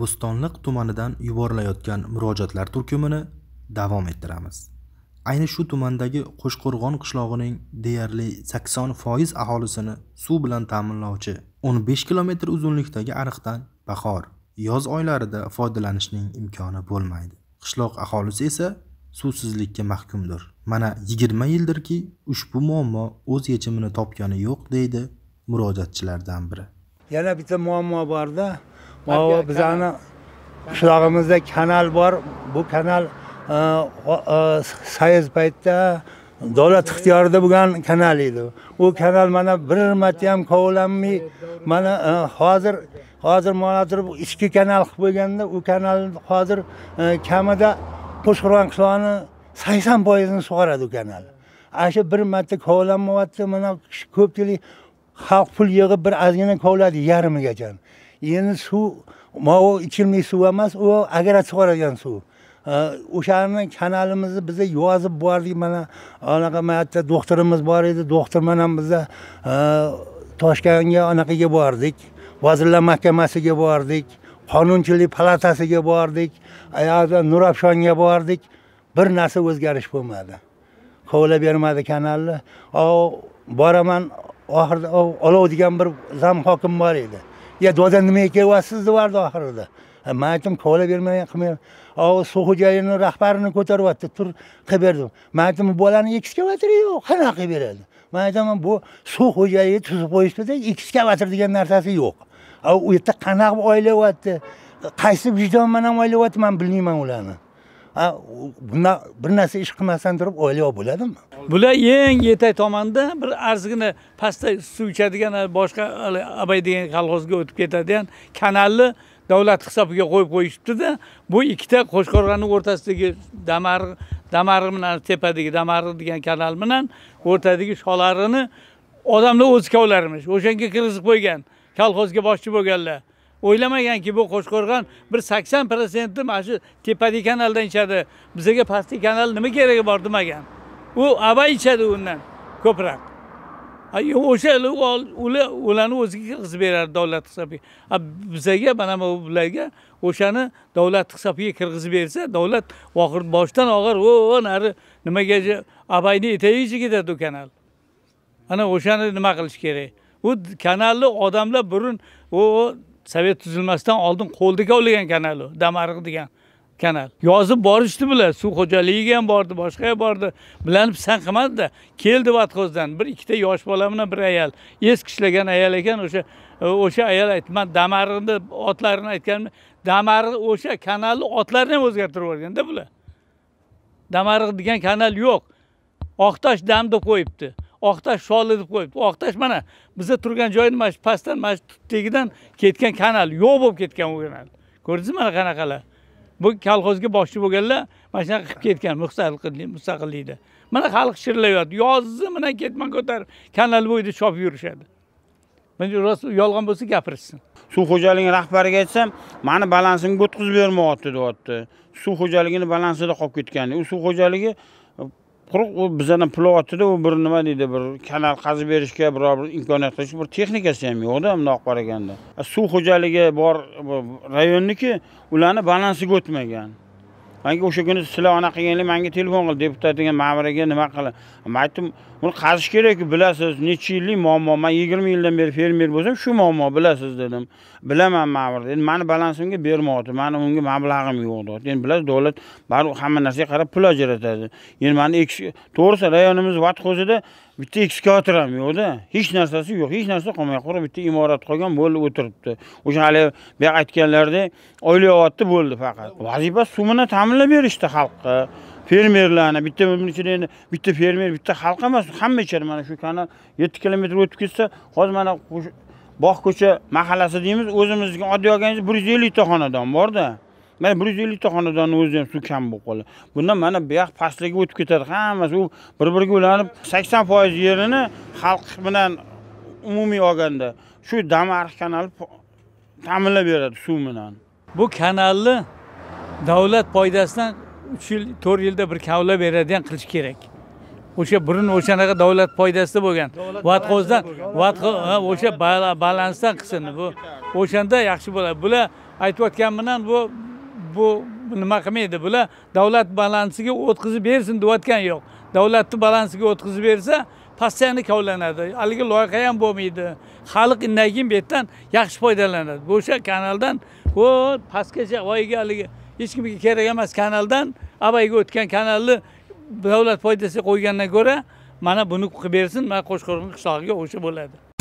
bo'stonliq tumanidan yuborilayotgan murojaatlar turkumini davom ettiramiz ayni shu tumandagi qo'shqo'rg'on qishlog'ining deyarli 80% aholisini suv bilan ta'minlovchi 15 kilometr uzunlikdagi ariqdan bahor yoz oylarida foydalanishning imkoni bo'lmaydi qishloq aholisi esa suvsizlikka mahkumdir mana 20 yildirki ushbu muammo o'z yechimini topgani yo'q deydi murojaatchilardan biri yana bitta muammo borda mana bizani qishlog'imizda kanal bor bu kanal e, e, sayiz paytda davlat ixtiyorida bo'lgan kanal edi u kanal mana bir marta ham kovlanmay mana e, hozir hozir mana turib ichki kanal qilib qo'yganda u kanal hozir kamida qo'shqo'rg'on qishlog'ini sakson foizini sug'oradi u kanal ana shu bir marta kovlanmayapti mana ko'pchilik xalq pul yig'ib bir ozgina kovladi yarmigacha endi suv mau ichimlik suv emas u agratib yuboradigan suv o'shani kanalimizni biza yozib bordik mana anaqa mayerda doktorimiz bor edi doktor bilan biza toshkentga anaqaga bordik vazirlar mahkamasiga bordik qonunchilik palatasiga bordik ayoqda nurafshonga bordik bir narsa o'zgarish bo'lmadi bermadi kanalni boraman oxirida olov degan bir zam hokim bor edi yo doda nimaga kelyapsiz devardi oxirida man aytdim kovalavermang qilmang suv xo'jayini rahbarini ko'taryapti tur qilib berdim man aytdim bu bolani ekskavatori yo'q qanaqa qilib beradi man aytaman bu suv xo'jaligi tuzib qo'yishibdida ekskavator degan narsasi yo'q u yerda qanaqa oylayapti qaysi vijdon bilan oylayapti man bilmayman ularni bundan bir narsa ish qilmasdan turib o'ylab bo'ladimi bular eng yetak tomonda bir arzigina pastda suv ichadigan boshqa abay degan kolxozga o'tib ketadigan kanalni davlat hisobiga qo'yib qo'yishibdida bu ikkita qo'shqo'rg'onni o'rtasidagi damar damari bilan tepadagi damari degan kanal bilan o'rtadagi sholarini odamlar o'zi kovlarmish o'shanga kirgizib qo'ygan kolxozga boshchi bo'lganlar o'ylamaganki bu qo'shqo'rg'on bir sakson protsenti mana shu tepadagi kanaldan ichadi bizaga pastki kanal nima keragi bor demagan u avval ichadi undan ko'proq o'sha ular ularni o'ziga kirgizib beradi davlat hisobiga bizaga mana bu bularga o'shani davlat hisobiga kirgizib bersa davlat oxir boshdan oxir o nari nimaga abayni etagicha ketadi u kanal ana o'shani nima qilish kerak u kanalni odamlar burun u sovet tuzilmasidan oldin qo'ldiga kavlagan kanal u damariq degan kanal yozib borishdi bular suv xo'jaligiga ham bordi boshqa ham bordi bilanib pisand qilmadida keldi vatxozdan bir ikkita yosh bola bilan bir ayol eski ishlagan ayol ekan o'sha o'sha ayol aytdi man damariqni otlarini aytganimda damariq o'sha kanalni otlarini ham o'zgartirib yuborganda bular damariq degan kanal yo'q oqtosh dam deb qo'yibdi oqtash sholi deb qo'yibdi oqtash mana biza turgan joyni mana shu pastdan mana shu tagidan ketgan kanal yo'q bo'lib ketgan u kanal ko'rdingizmi mana qanaqalar bu kolxozga boshchi bo'lganlar mana shunaqa qilib ketgan mustaqillik mustaqillikda mana xalq shirlayapti yozni mana ketma ko'tarib kanal bo'yida chopib yurishadi rost yolg'on bo'lsa gapirishsin suv xo'jaligi rahbariga aytsam mani balansimga o'tkazib bermayapti deyapti suv xo'jaligini balansida qolib ketgan u suv xo'jaligi quruq u bizani pul u bir nima deydi bir kanal qazib berishga biror bir imkoniyat qilish bir texnikasi ham yo'qda bundoq qaraganda e, suv xo'jaligi bor rayonniki ularni balansiga o'tmagan manga o'sha kuni sizlar anaqa qilganlar manga telefon qildi degan ma'muraga nima qil man aytdim buni qazish kerakku bilasiz necha yillik muammo man yigirma yildan beri fermer bo'lsam shu muammo bilasiz dedim bilaman ma'mur endi mani balansimga bermayapti mani unga mablag'im yo'q deyapti endi bilasiz davlat baribir hamma narsaga qarab pul ajratadi endi mani ekish to'g'risi rayonimiz vatxozida bitta ekskavator ham yo'qda hech narsasi yo'q hech narsa qolmay qolib bitta imorat qolgan bo'ldi o'tiribdi o'sha haligi buyoq aytganlaridek oylayapti bo'ldi faqat vazifa sumini ta'minlab berishdi xalqqa fermerlarni bitta buning ichida endi bitta fermer bitta xalq emas hamma ichadi mana shu kanal yetti kilometr o'tib ketsa hozir mana bog' ko'cha mahallasi deymiz o'zimizniki oddiy olganingizda bir yuz ellikta xonadon borda mana bir yuz ellikta xonadonni o'zida ham suv kam bo'lib qoladi bundan mana bu yoq pastlarga o'tib ketadi hammasi u bir biriga ulanib sakson foiz yerini xalq bilan umumiy olganda shu damarx kanali ta'minlab beradi suv bilan bu kanalni davlat foydasidan uch yil to'rt yilda bir kavlab beradigan qilish kerak o'sha burun o'shanaqa davlat foydasida bo'lgan vatqozdan o'sha balansdan qilsin bu o'shanda yaxshi bo'ladi bular aytayotgan bilan bu bu nima qilmaydi bular davlat balansiga o'tkazib bersin deyotgan yo'q davlatni balansiga o'tkazib bersa постоянно kovlanadi haligi loyiha ham bo'lmaydi xalq undan keyin bu yerdan yaxshi foydalanadi o'sha kanaldan o pastgacha voyaga haligi hech kimga kerak emas kanaldan abayga o'tgan kanalni davlat foydasiga qo'ygandan ko'ra mana buni qilib bersin mana qo'shqo'rg'on qishlog'iga o'sha bo'ladi